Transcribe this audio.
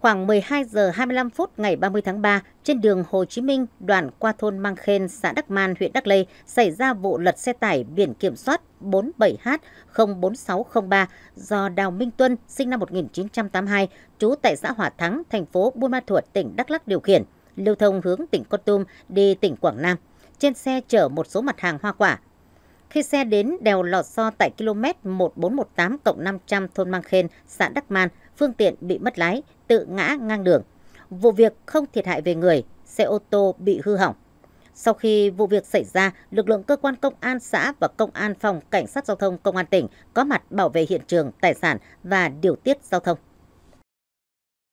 Khoảng 12 giờ 25 phút ngày 30 tháng 3, trên đường Hồ Chí Minh, đoạn qua thôn Mang Khen, xã Đắc Man, huyện Đắc Lây, xảy ra vụ lật xe tải biển kiểm soát 47H04603 do Đào Minh Tuân, sinh năm 1982, trú tại xã Hòa Thắng, thành phố Buôn Ma Thuột, tỉnh Đắk Lắk điều khiển, lưu thông hướng tỉnh Con Tum đi tỉnh Quảng Nam. Trên xe chở một số mặt hàng hoa quả, khi xe đến đèo Lò xo tại km 1418 cộng 500 thôn Mang Khen, xã Đắc Man, phương tiện bị mất lái, tự ngã ngang đường. Vụ việc không thiệt hại về người, xe ô tô bị hư hỏng. Sau khi vụ việc xảy ra, lực lượng cơ quan công an xã và công an phòng cảnh sát giao thông công an tỉnh có mặt bảo vệ hiện trường, tài sản và điều tiết giao thông.